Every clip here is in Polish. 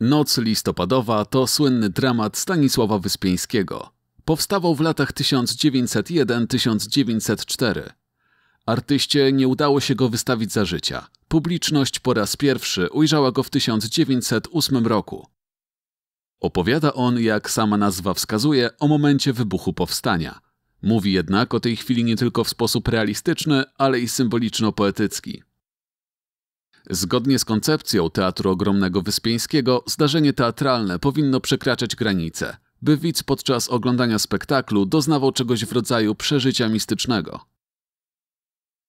Noc listopadowa to słynny dramat Stanisława Wyspieńskiego. Powstawał w latach 1901-1904. Artyście nie udało się go wystawić za życia. Publiczność po raz pierwszy ujrzała go w 1908 roku. Opowiada on, jak sama nazwa wskazuje, o momencie wybuchu powstania. Mówi jednak o tej chwili nie tylko w sposób realistyczny, ale i symboliczno-poetycki. Zgodnie z koncepcją Teatru Ogromnego Wyspieńskiego, zdarzenie teatralne powinno przekraczać granice, by widz podczas oglądania spektaklu doznawał czegoś w rodzaju przeżycia mistycznego.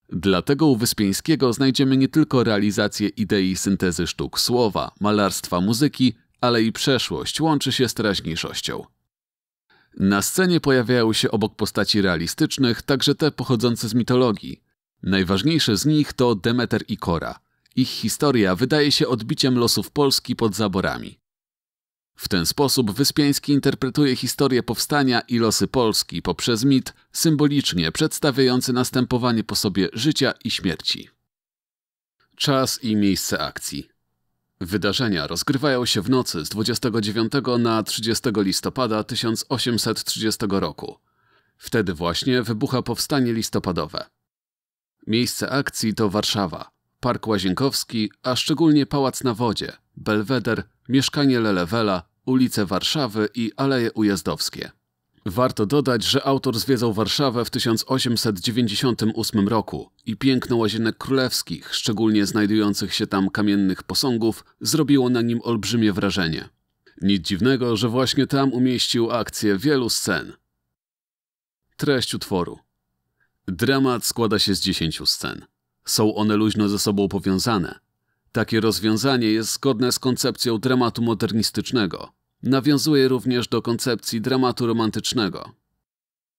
Dlatego u Wyspieńskiego znajdziemy nie tylko realizację idei syntezy sztuk słowa, malarstwa, muzyki, ale i przeszłość łączy się z teraźniejszością. Na scenie pojawiają się obok postaci realistycznych także te pochodzące z mitologii. Najważniejsze z nich to Demeter i Kora, ich historia wydaje się odbiciem losów Polski pod zaborami. W ten sposób Wyspiański interpretuje historię powstania i losy Polski poprzez mit symbolicznie przedstawiający następowanie po sobie życia i śmierci. Czas i miejsce akcji. Wydarzenia rozgrywają się w nocy z 29 na 30 listopada 1830 roku. Wtedy właśnie wybucha powstanie listopadowe. Miejsce akcji to Warszawa, Park Łazienkowski, a szczególnie Pałac na Wodzie, Belweder, Mieszkanie Lelewela, ulice Warszawy i Aleje Ujazdowskie. Warto dodać, że autor zwiedzał Warszawę w 1898 roku i piękno łazienek królewskich, szczególnie znajdujących się tam kamiennych posągów, zrobiło na nim olbrzymie wrażenie. Nic dziwnego, że właśnie tam umieścił akcję wielu scen. Treść utworu. Dramat składa się z dziesięciu scen. Są one luźno ze sobą powiązane. Takie rozwiązanie jest zgodne z koncepcją dramatu modernistycznego. Nawiązuje również do koncepcji dramatu romantycznego.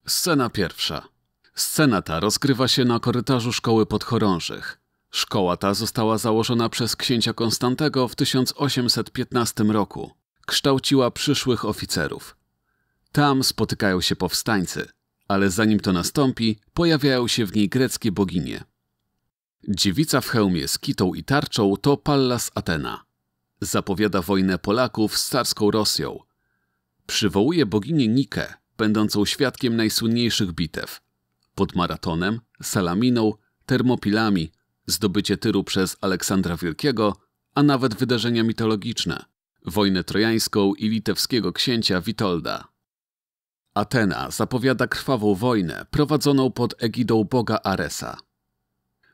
Scena pierwsza. Scena ta rozgrywa się na korytarzu szkoły podchorążych. Szkoła ta została założona przez księcia Konstantego w 1815 roku. Kształciła przyszłych oficerów. Tam spotykają się powstańcy, ale zanim to nastąpi, pojawiają się w niej greckie boginie. Dziewica w hełmie z kitą i tarczą to Pallas Atena. Zapowiada wojnę Polaków z carską Rosją. Przywołuje boginię Nikę, będącą świadkiem najsłynniejszych bitew. Pod Maratonem, Salaminą, Termopilami, zdobycie Tyru przez Aleksandra Wielkiego, a nawet wydarzenia mitologiczne. Wojnę trojańską i litewskiego księcia Witolda. Atena zapowiada krwawą wojnę prowadzoną pod egidą boga Aresa.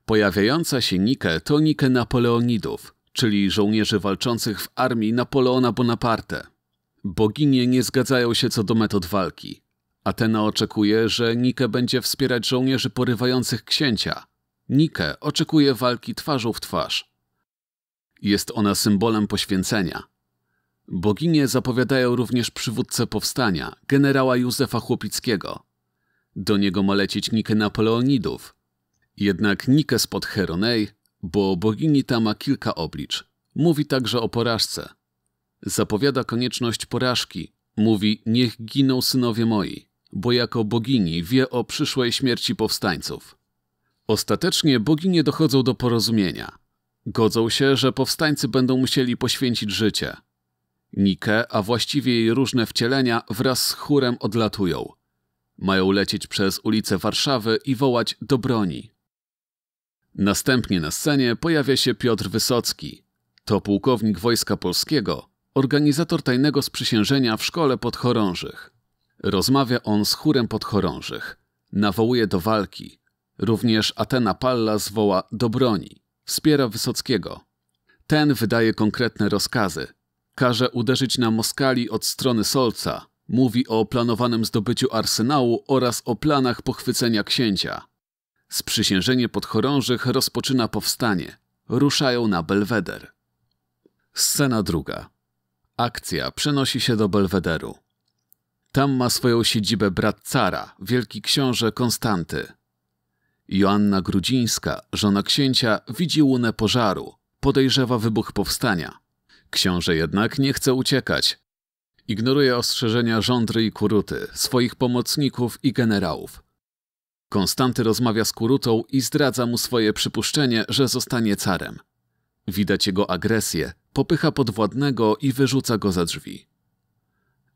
Pojawiająca się Nike to Nike Napoleonidów, czyli żołnierzy walczących w armii Napoleona Bonaparte. Boginie nie zgadzają się co do metod walki. Atena oczekuje, że Nike będzie wspierać żołnierzy porywających księcia. Nike oczekuje walki twarzą w twarz. Jest ona symbolem poświęcenia. Boginie zapowiadają również przywódcę powstania, generała Józefa Chłopickiego. Do niego ma lecieć Nike Napoleonidów, jednak Nike spod Heronej, bo bogini ta ma kilka oblicz, mówi także o porażce. Zapowiada konieczność porażki, mówi niech giną synowie moi, bo jako bogini wie o przyszłej śmierci powstańców. Ostatecznie boginie dochodzą do porozumienia. Godzą się, że powstańcy będą musieli poświęcić życie. Nike, a właściwie jej różne wcielenia, wraz z chórem odlatują. Mają lecieć przez ulice Warszawy i wołać do broni. Następnie na scenie pojawia się Piotr Wysocki. To pułkownik Wojska Polskiego, organizator tajnego sprzysiężenia w szkole podchorążych. Rozmawia on z chórem podchorążych. Nawołuje do walki. Również Atena Palla zwoła do broni. Wspiera Wysockiego. Ten wydaje konkretne rozkazy. Każe uderzyć na Moskali od strony Solca. Mówi o planowanym zdobyciu arsenału oraz o planach pochwycenia księcia. Sprzysiężenie podchorążych rozpoczyna powstanie. Ruszają na Belweder. Scena druga. Akcja przenosi się do Belwederu. Tam ma swoją siedzibę brat cara, wielki książę Konstanty. Joanna Grudzińska, żona księcia, widzi łunę pożaru, podejrzewa wybuch powstania. Książę jednak nie chce uciekać. Ignoruje ostrzeżenia żądry i kuruty, swoich pomocników i generałów. Konstanty rozmawia z Kurutą i zdradza mu swoje przypuszczenie, że zostanie carem. Widać jego agresję, popycha podwładnego i wyrzuca go za drzwi.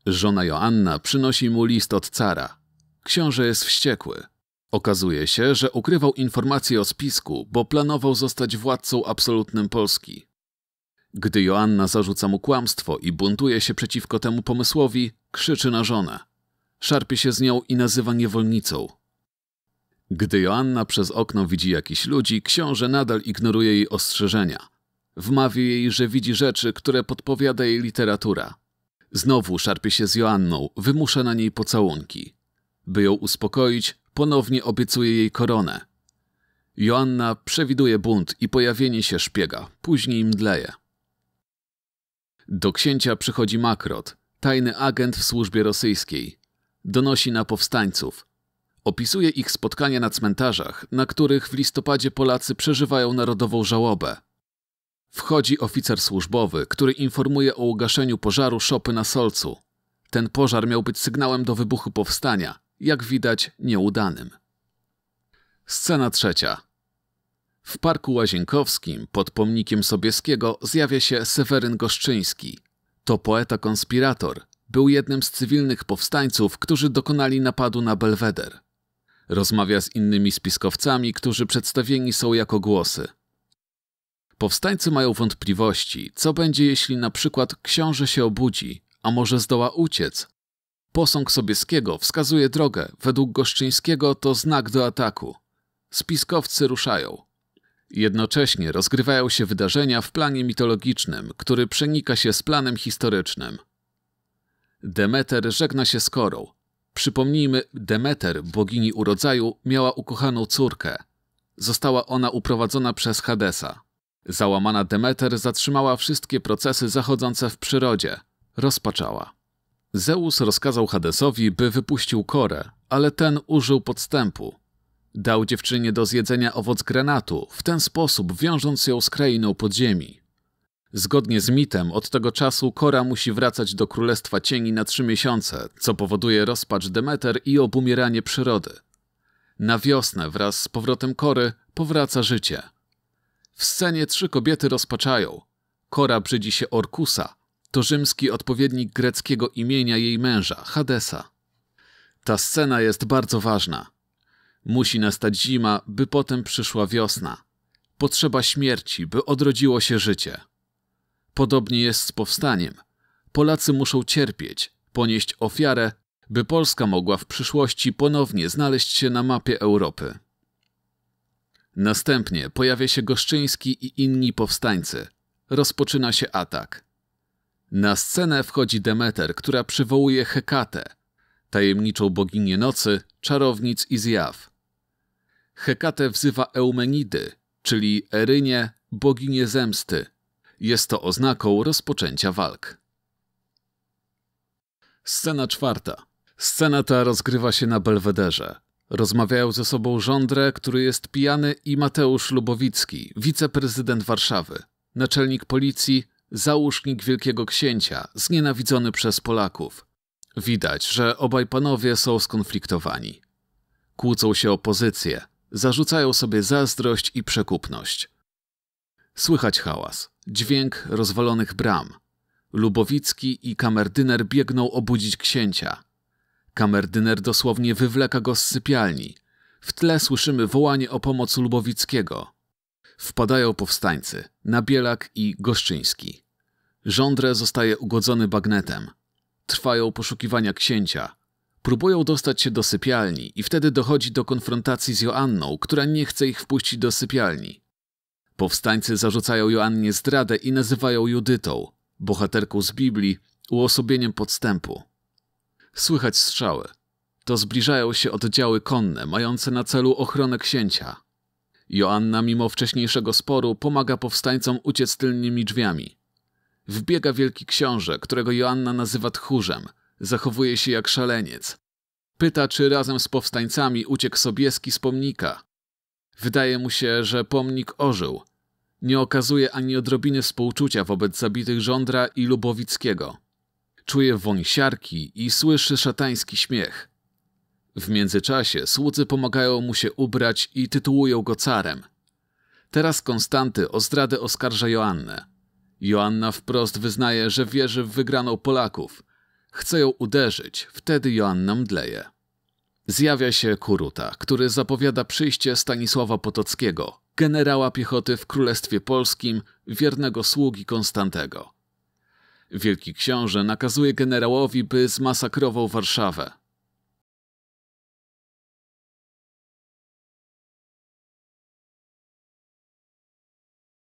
Żona Joanna przynosi mu list od cara. Książę jest wściekły. Okazuje się, że ukrywał informacje o spisku, bo planował zostać władcą absolutnym Polski. Gdy Joanna zarzuca mu kłamstwo i buntuje się przeciwko temu pomysłowi, krzyczy na żonę. Szarpie się z nią i nazywa niewolnicą. Gdy Joanna przez okno widzi jakiś ludzi, książę nadal ignoruje jej ostrzeżenia. Wmawia jej, że widzi rzeczy, które podpowiada jej literatura. Znowu szarpie się z Joanną, wymusza na niej pocałunki. By ją uspokoić, ponownie obiecuje jej koronę. Joanna przewiduje bunt i pojawienie się szpiega, później mdleje. Do księcia przychodzi Makrot, tajny agent w służbie rosyjskiej. Donosi na powstańców – Opisuje ich spotkania na cmentarzach, na których w listopadzie Polacy przeżywają narodową żałobę. Wchodzi oficer służbowy, który informuje o ugaszeniu pożaru szopy na Solcu. Ten pożar miał być sygnałem do wybuchu powstania, jak widać nieudanym. Scena trzecia. W Parku Łazienkowskim pod pomnikiem Sobieskiego zjawia się Seweryn Goszczyński. To poeta-konspirator, był jednym z cywilnych powstańców, którzy dokonali napadu na Belweder. Rozmawia z innymi spiskowcami, którzy przedstawieni są jako głosy. Powstańcy mają wątpliwości, co będzie jeśli na przykład książę się obudzi, a może zdoła uciec. Posąg Sobieskiego wskazuje drogę, według Goszczyńskiego to znak do ataku. Spiskowcy ruszają. Jednocześnie rozgrywają się wydarzenia w planie mitologicznym, który przenika się z planem historycznym. Demeter żegna się z Korą, Przypomnijmy, Demeter, bogini urodzaju, miała ukochaną córkę. Została ona uprowadzona przez Hadesa. Załamana Demeter zatrzymała wszystkie procesy zachodzące w przyrodzie. Rozpaczała. Zeus rozkazał Hadesowi, by wypuścił Korę, ale ten użył podstępu. Dał dziewczynie do zjedzenia owoc granatu, w ten sposób wiążąc ją z krainą podziemi. Zgodnie z mitem, od tego czasu Kora musi wracać do Królestwa Cieni na trzy miesiące, co powoduje rozpacz Demeter i obumieranie przyrody. Na wiosnę wraz z powrotem Kory powraca życie. W scenie trzy kobiety rozpaczają. Kora brzydzi się Orkusa, to rzymski odpowiednik greckiego imienia jej męża, Hadesa. Ta scena jest bardzo ważna. Musi nastać zima, by potem przyszła wiosna. Potrzeba śmierci, by odrodziło się życie. Podobnie jest z powstaniem. Polacy muszą cierpieć, ponieść ofiarę, by Polska mogła w przyszłości ponownie znaleźć się na mapie Europy. Następnie pojawia się Goszczyński i inni powstańcy. Rozpoczyna się atak. Na scenę wchodzi Demeter, która przywołuje Hekatę, tajemniczą boginię nocy, czarownic i zjaw. Hekatę wzywa Eumenidy, czyli erynie, boginię zemsty, jest to oznaką rozpoczęcia walk. Scena czwarta. Scena ta rozgrywa się na Belwederze. Rozmawiają ze sobą Żądre, który jest pijany i Mateusz Lubowicki, wiceprezydent Warszawy, naczelnik policji, załóżnik Wielkiego Księcia, znienawidzony przez Polaków. Widać, że obaj panowie są skonfliktowani. Kłócą się o pozycję, zarzucają sobie zazdrość i przekupność. Słychać hałas. Dźwięk rozwalonych bram. Lubowicki i kamerdyner biegną obudzić księcia. Kamerdyner dosłownie wywleka go z sypialni. W tle słyszymy wołanie o pomoc Lubowickiego. Wpadają powstańcy, Nabielak i Goszczyński. Żądre zostaje ugodzony bagnetem. Trwają poszukiwania księcia. Próbują dostać się do sypialni i wtedy dochodzi do konfrontacji z Joanną, która nie chce ich wpuścić do sypialni. Powstańcy zarzucają Joannie zdradę i nazywają Judytą, bohaterką z Biblii, uosobieniem podstępu. Słychać strzały. To zbliżają się oddziały konne, mające na celu ochronę księcia. Joanna, mimo wcześniejszego sporu, pomaga powstańcom uciec tylnymi drzwiami. Wbiega wielki książę, którego Joanna nazywa tchórzem. Zachowuje się jak szaleniec. Pyta, czy razem z powstańcami uciekł Sobieski z pomnika. Wydaje mu się, że pomnik ożył – nie okazuje ani odrobiny współczucia wobec zabitych Żądra i Lubowickiego. Czuje woń siarki i słyszy szatański śmiech. W międzyczasie słudzy pomagają mu się ubrać i tytułują go carem. Teraz Konstanty o zdradę oskarża Joannę. Joanna wprost wyznaje, że wierzy w wygraną Polaków. Chce ją uderzyć, wtedy Joanna mdleje. Zjawia się Kuruta, który zapowiada przyjście Stanisława Potockiego, generała piechoty w Królestwie Polskim, wiernego sługi Konstantego. Wielki książę nakazuje generałowi, by zmasakrował Warszawę.